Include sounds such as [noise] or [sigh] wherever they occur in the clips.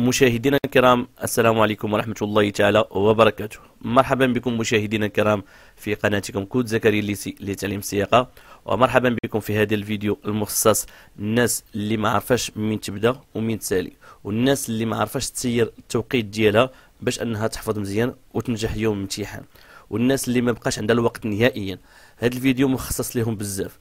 مشاهدينا الكرام السلام عليكم ورحمة الله تعالى وبركاته مرحبا بكم مشاهدينا الكرام في قناتكم كود زكريا الليسي لتعليم السياقة ومرحبا بكم في هذا الفيديو المخصص الناس اللي ما عرفاش من تبدا ومن تسالي والناس اللي ما عرفاش تسير التوقيت ديالها باش انها تحفظ مزيان وتنجح يوم الامتحان والناس اللي ما بقاش عندها الوقت نهائيا هذا الفيديو مخصص لهم بزاف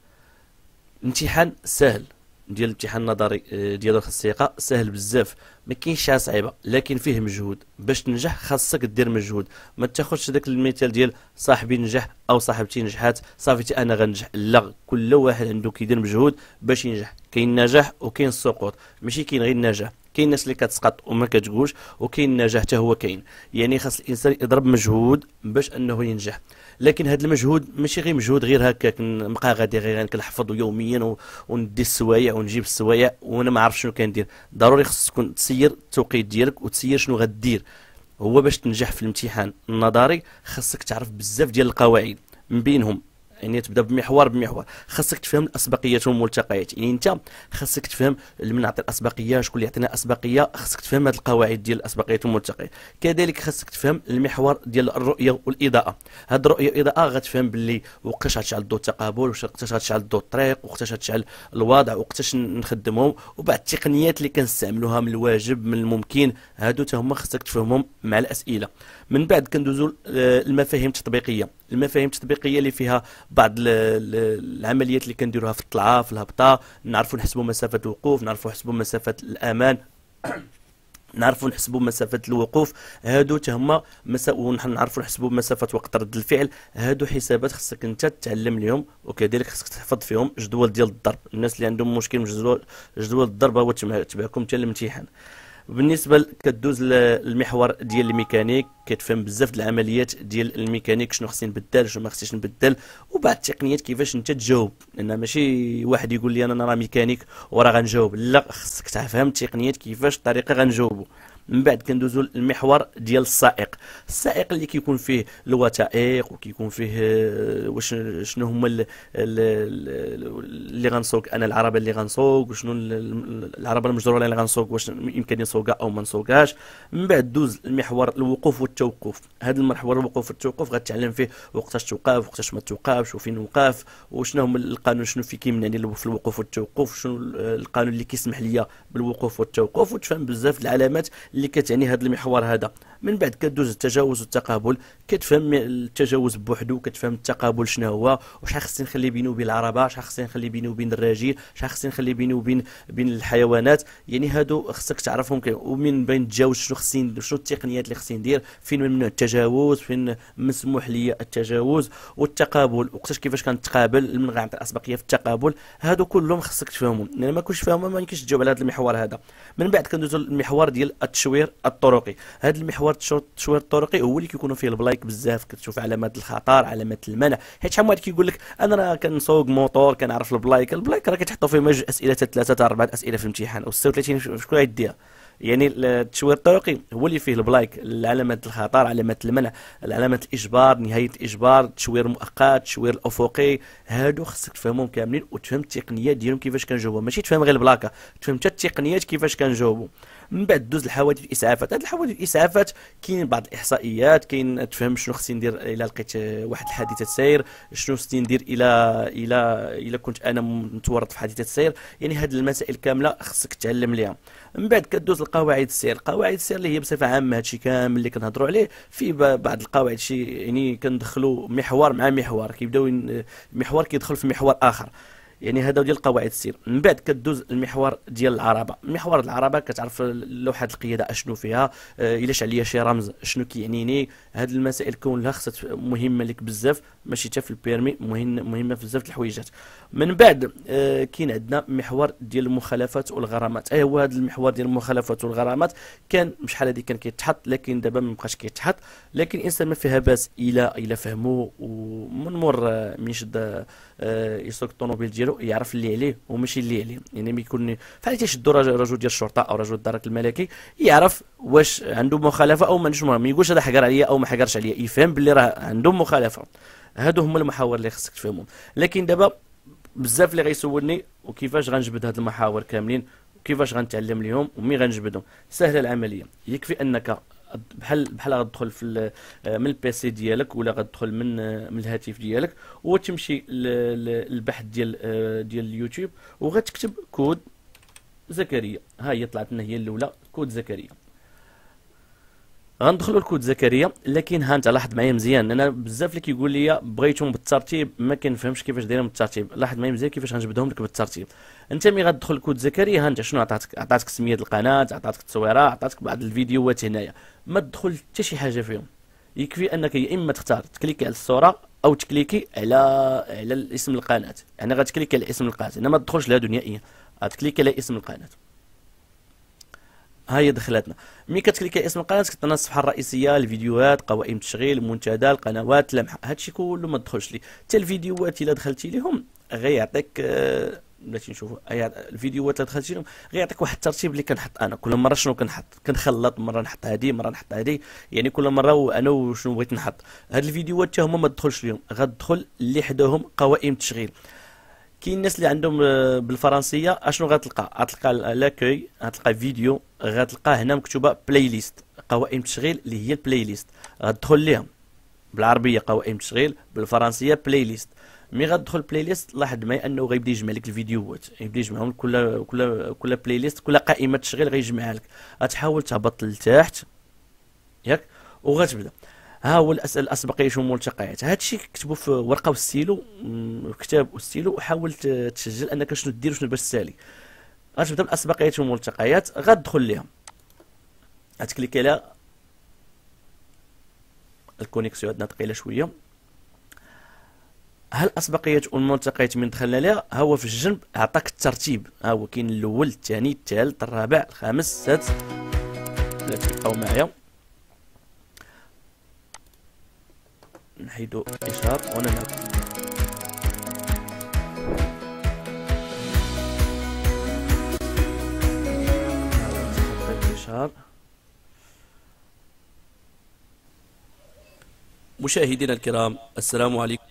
الامتحان سهل ديال الامتحان النظري آه، ديال الخصيقه سهل بزاف ما كاينش شي صعيبه لكن فيه مجهود باش تنجح خاصك دير مجهود ما تاخذش داك المثال ديال صاحبي نجح او صاحبتي نجحات صافي انا غنجح لا كل واحد عنده كيدير مجهود باش ينجح كاين النجاح وكاين السقوط ماشي كاين غير النجاح كاين الناس اللي كتسقط وما كتقولش وكاين النجاح حتى هو كاين يعني خاص الانسان يضرب مجهود باش انه ينجح لكن هذا المجهود ماشي غير مجهود غير هكاك نبقى غادي غير يعني كنحفظو يوميا وندي السوايع ونجيب السوايع وانا ما عارف شنو كندير ضروري خصك تكون تسير التوقيت ديالك وتسير شنو غدير هو باش تنجح في الامتحان النظري خصك تعرف بزاف ديال القواعد من بينهم يعني تبدا بمحور بمحور خاصك تفهم الاسبقيات والملتقيات يعني انت خاصك تفهم من عطي الاسبقيه شكون اللي يعطينا اسبقيه خاصك تفهم هذه القواعد ديال الاسبقيات والملتقيات كذلك خاصك تفهم المحور ديال الرؤيه والاضاءه هاد الرؤيه والاضاءه غتفهم باللي وقتاش غتشعل الضوء التقابل وقتاش غتشعل الضوء الطريق وقتاش غتشعل الوضع وقتاش نخدمهم وبعد التقنيات اللي كنستعملوها من الواجب من الممكن هادو تاهما هما خاصك تفهمهم مع الاسئله من بعد كندوزو المفاهيم التطبيقيه المفاهيم التطبيقيه اللي فيها بعض العمليات اللي كنديروها في الطلعه في الهبطه نعرفوا نحسبوا مسافه الوقوف نعرفوا نحسبوا مسافه الامان [clears throat] نعرفوا نحسبوا مسافه الوقوف هادو تهما مسا نعرفوا نحسبوا مسافه وقت رد الفعل هادو حسابات خصك انت تتعلم ليهم وكذلك خصك تحفظ فيهم جدول ديال الضرب الناس اللي عندهم مشكل من جدول الضرب هو تبعكم حتى الامتحان بالنسبه كدوز للمحور ديال الميكانيك كتفهم بزاف د العمليات ديال الميكانيك شنو خصني نبدل شنو ما خصنيش نبدل وبعض التقنيات كيفاش انت تجاوب لان ماشي واحد يقول لي انا راه ميكانيك وراه غنجاوب لا خصك تفهم التقنيات كيفاش الطريقه غنجاوبو من بعد كندوزو المحور ديال السائق السائق اللي كيكون فيه الوثائق وكيكون فيه آه، واش شنو هما اللي, غنسوق انا العربه اللي غنسوق وشنو العربه المجروره اللي غنسوق واش يمكن نسوقها او ما نسوقهاش من بعد دوز المحور الوقوف والتوقف هذا المحور الوقوف والتوقف غتعلم فيه وقتاش توقف وقتاش ما توقفش وفين وقف وشنو هما القانون شنو فيه كيمنعني في الوقوف والتوقف شنو القانون اللي كيسمح ليا بالوقوف والتوقف وتفهم بزاف العلامات اللي كتعني هذا المحور هذا من بعد كدوز التجاوز والتقابل كتفهم التجاوز بوحدو كتفهم التقابل شنو هو وشحال خاصني نخلي بيني وبين العربه شحال خاصني نخلي بيني وبين الراجل شحال خاصني نخلي بيني وبين بين الحيوانات يعني هادو خصك تعرفهم ومن بين التجاوز شنو خصني شنو التقنيات اللي خصني ندير فين ممنوع التجاوز فين مسموح لي التجاوز والتقابل وقتاش كيفاش كنتقابل غير عن الاسبقيه في التقابل هادو كلهم خصك تفهمهم لان يعني ما كنتش فاهمهم ما يمكنش تجاوب على هذا المحور هذا من بعد كندوزو المحور ديال التشوق التشوير الطرقي هذا المحور التشوير الطرقي هو اللي كيكونوا فيه البلايك بزاف كتشوف علامات الخطر علامات المنع حيت شحال واحد كيقول لك انا راه كنسوق موطور كنعرف البلايك البلايك راه كتحطوا فيه جوج اسئله ثلاثه اربعه اسئله في الامتحان او 36 شكون غيديها يعني التشوير الطرقي هو اللي فيه البلايك علامه الخطر علامه المنع علامه الاجبار نهايه الاجبار تشوير مؤقت تشوير الافقي هادو خصك تفهمهم كاملين وتفهم التقنيات ديالهم كيفاش كنجاوبوا ماشي تفهم غير البلاكه تفهم حتى التقنيات كيفاش كنجاوبوا من بعد دوز الحوادث الاسعافات هاد الحوادث الاسعافات كاين بعض الاحصائيات كاين تفهم شنو خصني ندير الا لقيت واحد الحادثه سير شنو خصني ندير الا الا الا كنت انا متورط في حادثه سير يعني هاد المسائل كامله خصك تعلم ليها من بعد كدوز القواعد السير قواعد السير اللي هي بصفه عامه هادشي كامل اللي كنهضروا عليه في بعض القواعد شي يعني كندخلوا محور مع محور كيبداو محور كيدخل في محور اخر يعني هذا ديال قواعد السير من بعد كدوز المحور ديال العربه محور العربه كتعرف لوحه القياده اشنو فيها آه، شعل عليا شي رمز شنو كيعنيني هاد المسائل كلها خصها مهمه لك بزاف ماشي حتى في البيرمي مهمه بزاف د الحويجات من بعد آه، كاين عندنا محور ديال المخالفات والغرامات اي هو هذا المحور ديال المخالفات والغرامات كان بشحال هذه كان كيتحط لكن دابا ما بقاش كيتحط لكن الانسان ما فيها باس الا الا فهمو ومن مور آه، من شد يسوق الطوموبيل ديالو ديالو يعرف اللي عليه وماشي اللي عليه يعني ما يكون فحال تيشدوا رجل ديال الشرطه او رجل الدرك الملكي يعرف واش عنده مخالفه او ما عندوش ما يقولش هذا حقر عليا او ما حقرش عليا يفهم باللي راه عندهم مخالفه هادو هما المحاور اللي خصك تفهمهم لكن دابا بزاف اللي غيسولني وكيفاش غنجبد هاد المحاور كاملين وكيفاش غنتعلم ليهم ومين غنجبدهم سهله العمليه يكفي انك بحال بحال غتدخل في آه، من البيسي ديالك ولا غتدخل من آه، من الهاتف ديالك وتمشي للبحث ديال آه، ديال اليوتيوب وغتكتب كود زكريا ها هي طلعت لنا هي الاولى كود زكريا غندخلوا الكود زكريا لكن هانت انت لاحظ معايا مزيان انا بزاف اللي كيقول لي بغيتهم بالترتيب ما كنفهمش كيفاش دايرهم بالترتيب لاحظ معايا مزيان كيفاش غنجبدهم لك بالترتيب انت ملي غتدخل الكود زكريا ها انت شنو عطاتك عطاتك سميه القناه عطاتك التصويره عطاتك بعض الفيديوهات هنايا ما تدخل حتى شي حاجه فيهم يكفي انك يا اما تختار تكليكي على الصوره او تكليكي على على اسم القناه يعني غتكليكي على اسم القناه انما ما تدخلش لهادو نهائيا غتكليكي على اسم القناه ها هي مي كتكليك كتكليكي اسم القناه كتطلع الصفحه الرئيسيه الفيديوهات قوائم التشغيل المنتدى القنوات اللمحه هادشي كله ما تدخلش ليه حتى الفيديوهات الا دخلتي ليهم غيعطيك آه، بلاتي نشوفوا آه، الفيديوهات اللي دخلتي لهم غيعطيك واحد الترتيب اللي كنحط انا كل مره شنو كنحط كنخلط مره نحط هذه مره نحط هذه يعني كل مره انا وشنو بغيت نحط هاد الفيديوهات حتى هما ما تدخلش ليهم غتدخل اللي حداهم قوائم التشغيل كاين الناس اللي عندهم آه، بالفرنسيه اشنو غتلقى غتلقى لاكوي غتلقى فيديو غتلقى هنا مكتوبه بلاي ليست قوائم تشغيل اللي هي البلاي ليست غتدخل ليها بالعربيه قوائم تشغيل بالفرنسيه بلاي ليست مي غتدخل بلاي ليست لاحظ معايا انه غيبدا يجمع لك الفيديوهات يبدا يجمعهم كل كل كل بلاي ليست كل قائمه تشغيل غيجمعها لك غتحاول تهبط لتحت ياك وغتبدا ها هو الاسبقيه شمول الملتقيات هذا الشيء كتبوا في ورقه وستيلو كتاب وستيلو وحاول تسجل انك شنو دير وشنو باش تسالي غتبدا بالاسبقيات والملتقيات غتدخل ليها غتكليك على الكونيكسيون عندنا ثقيله شويه هل الاسبقيات والملتقيات من دخلنا لها هو في الجنب عطاك الترتيب ها هو كاين الاول الثاني الثالث الرابع الخامس السادس لا تبقاو معايا نحيدو اشهار ونلعب الاشهار مشاهدينا الكرام السلام عليكم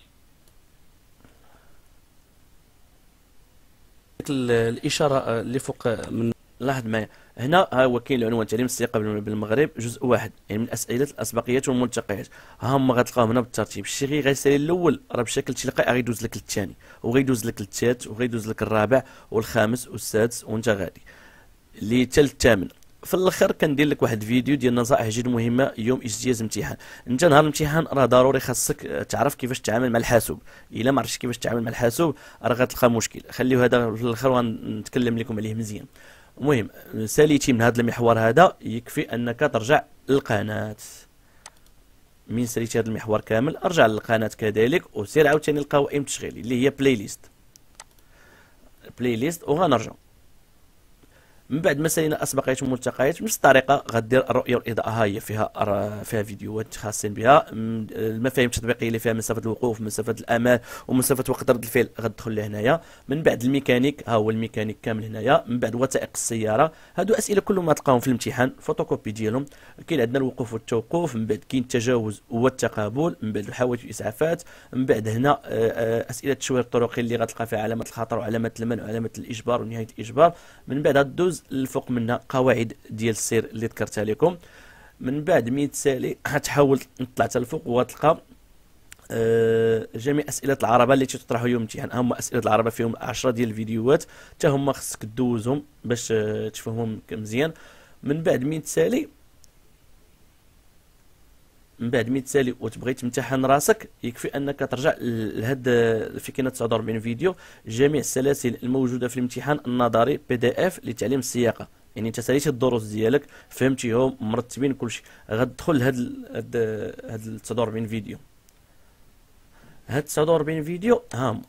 الاشاره اللي فوق من لاحظ معايا هنا ها هو كاين العنوان تعليم الثقه بالمغرب جزء واحد يعني من الاسئله الاسبقيات والملتقيات ها هما غتلقاهم هنا بالترتيب الشيء غيسالي الاول راه بشكل تلقائي غيدوز لك للثاني وغيدوز لك للثالث وغيدوز لك الرابع والخامس والسادس وانت غادي اللي حتى الثامن في الاخر كندير لك واحد الفيديو ديال النصائح جد مهمه يوم اجتياز امتحان انت نهار الامتحان راه ضروري خاصك تعرف كيفاش تتعامل مع الحاسوب الا ما عرفتش كيفاش تتعامل مع الحاسوب راه غتلقى مشكل خليو هذا في الاخر ونتكلم لكم عليه مزيان المهم ساليتي من هذا المحور هذا يكفي انك ترجع للقناه من ساليتي هذا المحور كامل ارجع للقناه كذلك وسير عاوتاني القوائم التشغيل اللي هي بلاي ليست بلاي ليست وغنرجع من بعد ما سالينا اسبقيه الملتقيات بنفس الطريقه غدير الرؤيه والاضاءه ها هي فيها فيها فيديوهات خاصين بها المفاهيم التطبيقيه اللي فيها مسافه الوقوف مسافه الامان ومسافه وقت رد الفعل غدخل لهنايا من بعد الميكانيك ها هو الميكانيك كامل هنايا من بعد وثائق السياره هادو اسئله كلهم تلقاهم في الامتحان فوتوكوبي ديالهم كاين عندنا الوقوف والتوقف من بعد كاين التجاوز والتقابل من بعد الحوادث والاسعافات من بعد هنا آه، آه، اسئله التشوير الطرقي اللي غتلقى فيها علامه الخطر وعلامه المنع وعلامه الاجبار ونهايه الاجبار من بعد دوز الفوق منها قواعد ديال السير اللي ذكرتها لكم من بعد مي تسالي غتحاول نطلع حتى الفوق وغتلقى آه، جميع اسئله العربه اللي تطرحوا يوم الامتحان يعني هما اسئله العربه فيهم 10 ديال الفيديوهات حتى هما خصك دوزهم باش آه، تفهمهم مزيان من بعد مين تسالي من بعد ملي تسالي وتبغي تمتحن راسك يكفي انك ترجع لهاد في كاينه 49 فيديو جميع السلاسل الموجوده في الامتحان النظري بي دي اف لتعليم السياقه يعني انت ساليت الدروس ديالك فهمتيهم مرتبين كلشي غتدخل لهاد هاد هاد 49 فيديو هاد 49 فيديو هام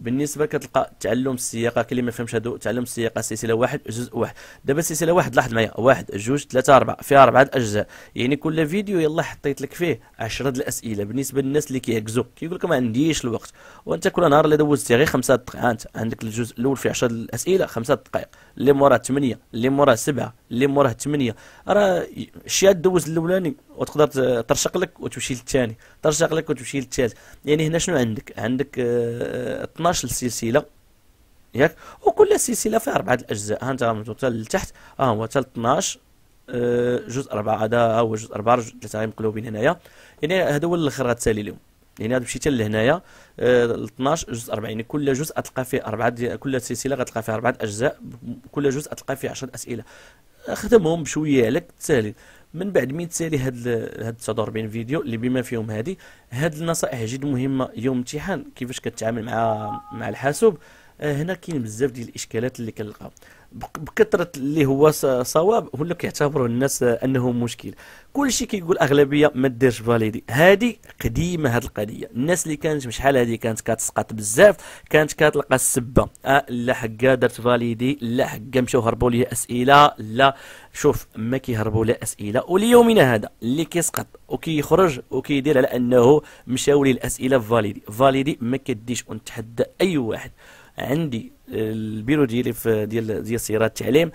بالنسبه كتلقى تعلم السياقه كلمه ما فهمش هادو تعلم السياقه سلسله واحد جزء واحد دابا السلسله واحد لاحظ معايا واحد جوج ثلاثه اربعه فيها اربعه اجزاء يعني كل فيديو يلا حطيت لك فيه 10 الاسئله بالنسبه للناس اللي كيعكزوا كيقول لك ما عنديش الوقت وانت كل نهار اللي دوزتي غير خمسه دقائق انت عندك الجزء الاول فيه 10 الاسئله خمسه دقائق اللي موراه ثمانيه اللي موراه سبعه اللي موراه 8 راه الشيء دوز الاولاني وتقدر ترشق لك وتمشي للثاني ترشق لك وتمشي للثالث يعني هنا شنو عندك عندك اه 12 سلسله ياك وكل سلسله فيها اربعه الاجزاء ها انت حتى لتحت ها هو حتى 12 آه، جزء اربعه هذا هو جزء اربعه جزء ثلاثه مقلوبين هنايا يعني هذا هو الاخر غتسالي اليوم يعني تمشي حتى لهنايا 12 آه، جزء أربعة يعني كل جزء تلقى فيه اربعه كل سلسله غتلقى فيها اربعه اجزاء كل جزء تلقى فيه 10 اسئله خدمهم بشويه على تسالي من بعد من تسالي هاد هاد 49 فيديو اللي بما فيهم هادي هاد النصائح جد مهمه يوم امتحان كيفاش كتعامل مع مع الحاسوب آه، هنا كاين بزاف ديال الاشكالات اللي كنلقاو بكثره اللي هو صواب ولا كيعتبروه الناس انه مشكل كلشي كيقول اغلبيه ما ديرش فاليدي هذه قديمه هذه القضيه الناس اللي كانت شحال هذه كانت كتسقط بزاف كانت كتلقى السبه أه لا حكا درت فاليدي لا حكا مشاو هربوا لي اسئله لا شوف ما كيهربوا لا اسئله وليومنا هذا اللي كيسقط وكيخرج وكيدير على انه مشاو لي الاسئله فاليدي فاليدي ما كديش ونتحدى اي واحد عندي البيرو ديالي في ديال ديال سيارات التعليم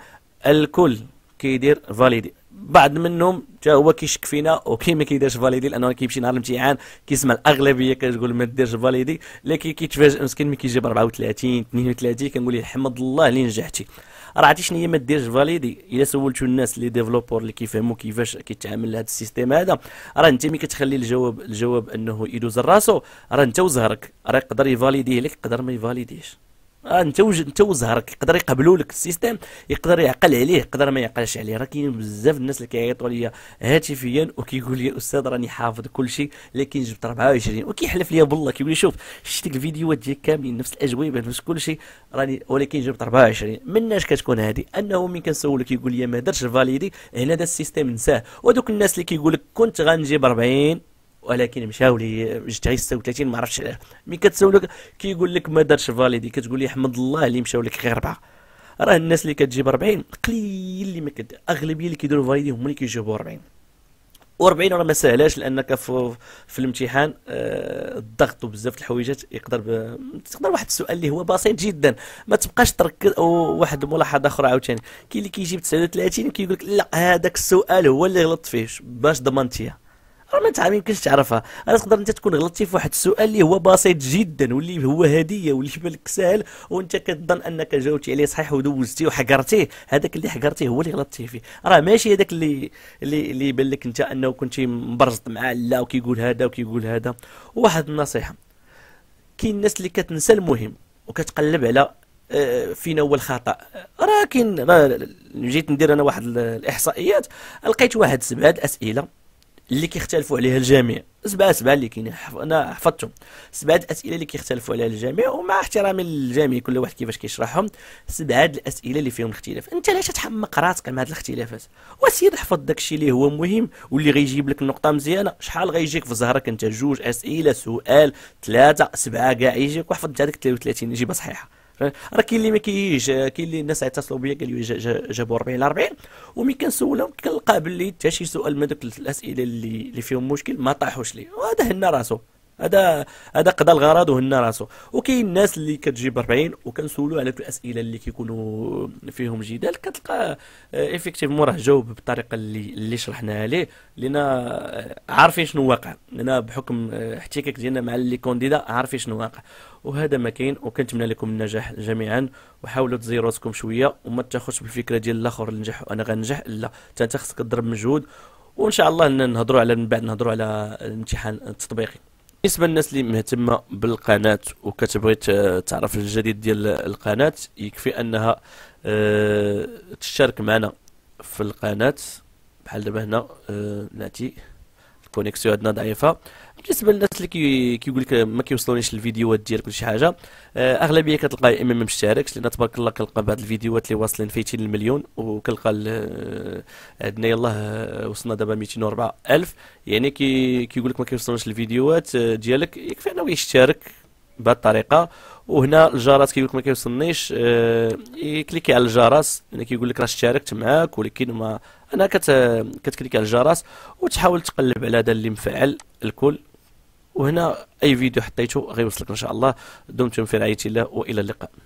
الكل كيدير فاليدي بعض منهم حتى هو كيشك فينا وكي ما كيديرش فاليدي لانه كيمشي نهار الامتحان كيسمع الاغلبيه كتقول ما ديرش فاليدي لكن كيتفاجئ مسكين ملي كيجيب 34 32 كنقول له حمد الله اللي نجحتي راه عرفتي شنو هي ما ديرش فاليدي الا سولتوا الناس اللي ديفلوبور اللي كيفهموا كيفاش كيتعامل هذا السيستيم هذا راه انت ملي كتخلي الجواب الجواب انه يدوز راسو راه انت وزهرك راه يقدر يفاليديه لك يقدر ما يفاليديش آه، انت وج... انت وزهرك يقدر يقبلوا لك السيستم يقدر يعقل عليه يقدر ما يعقلش عليه راه كاين بزاف الناس اللي كيعيطوا ليا هاتفيا وكيقول لي استاذ راني حافظ كل شيء لكن جبت 24 وكيحلف ليا بالله كيقول لي شوف شفت الفيديوهات ديالك كاملين نفس الاجوبه نفس كل شيء راني ولكن جبت 24 مناش كتكون هذه انه من كنسولك يقول لي ما درتش فاليدي هنا دا السيستم نساه ودوك الناس اللي كيقول لك كنت غنجيب 40 ولكن مشاو لي جبت غير 36 ما عرفتش علاش ملي كتسولك كيقول لك ما دارش فاليدي كتقول لي حمد الله اللي مشاو لك غير اربعه راه الناس اللي كتجيب 40 قليل اللي ما كد اغلبيه اللي كيديروا فاليدي هما اللي كيجيبوا 40 و40 راه ما سهلاش لانك في, في الامتحان آه الضغط وبزاف الحويجات يقدر ب... تقدر واحد السؤال اللي هو بسيط جدا ما تبقاش تركز او واحد ملاحظه اخرى عاوتاني كاين اللي كيجيب 39 كيقول لك لا هذاك السؤال هو اللي غلطت فيه باش ضمنتيه راه ما تعرف يمكنش تعرفها راه تقدر انت تكون غلطتي في واحد السؤال اللي هو بسيط جدا واللي هو هديه واللي بالك سهل وانت كتظن انك جاوبتي عليه صحيح ودوزتي وحقرتيه هذاك اللي حقرتيه هو اللي غلطتي فيه راه ماشي هذاك اللي اللي اللي بان لك انت انه كنتي مبرزط مع لا وكيقول هذا وكيقول هذا واحد النصيحه كاين الناس اللي كتنسى المهم وكتقلب على آه، فينا هو الخطا راه كاين جيت ندير انا واحد الاحصائيات لقيت واحد سبعه الاسئله اللي كيختلفوا عليها الجميع سبعة سبعة اللي كاينين انا حفظتهم سبعة الاسئله اللي كيختلفوا عليها الجميع ومع احترامي للجميع كل واحد كيفاش كيشرحهم سبعة الاسئله اللي فيهم اختلاف انت علاش تحمق راسك مع هاد الاختلافات وسير حفظ داكشي اللي هو مهم واللي غيجيب لك النقطه مزيانه شحال غيجيك في ظهرك انت جوج اسئله سؤال ثلاثه سبعه كاع يجيك وحفظت هذيك 33 اجابه صحيحه راه كاين اللي ما كيجيش كاين اللي الناس اتصلوا بيا قالوا جابوا 40 ل 40 ومي كنسولهم كنلقى باللي حتى شي سؤال من دوك الاسئله اللي اللي فيهم مشكل ما طاحوش لي وهذا هنا راسه هذا هذا قضى الغرض وهنا راسو وكاين الناس اللي كتجيب 40 وكنسولو على الاسئله اللي كيكونوا فيهم جدال كتلقى ايفيكتيفمون آه، راه جاوب بالطريقه اللي اللي شرحناها ليه لان آه، عارفين شنو واقع لان بحكم آه، احتكاك ديالنا مع اللي كونديدا عارفين شنو واقع وهذا ما كاين وكنتمنى لكم النجاح جميعا وحاولوا تزيروا راسكم شويه وما تاخذش بالفكره ديال الاخر نجح وانا غنجح لا انت خصك تضرب مجهود وان شاء الله نهضروا على من بعد نهضروا على الامتحان التطبيقي بالنسبه للناس اللي مهتمه بالقناه وكتبغي آه، تعرف الجديد ديال القناه يكفي انها آه، تشارك معنا في القناه بحال دابا هنا آه، نعطي الكونيكسيون عندنا ضعيفه بالنسبه للناس اللي كيقول لك ما كيوصلونيش الفيديوهات ديالك ولا شي حاجه آه، اغلبيه كتلقى يا اما ما مشتركش لان تبارك الله كنلقى بعض الفيديوهات اللي واصلين فايتين المليون وكنلقى آه، عندنا يلاه آه، وصلنا دابا 204 الف يعني كي كيقول لك ما كيوصلونيش الفيديوهات ديالك يكفي انه يشترك بهذه الطريقه وهنا الجرس كيقول لك ما كيوصلنيش يكليكي كليكي على الجرس يعني كيقول لك راه اشتركت معاك ولكن ما انا كت كتكليكي على الجرس وتحاول تقلب على هذا اللي مفعل الكل وهنا اي فيديو حطيته غيوصلك ان شاء الله دمتم في رعايه الله والى اللقاء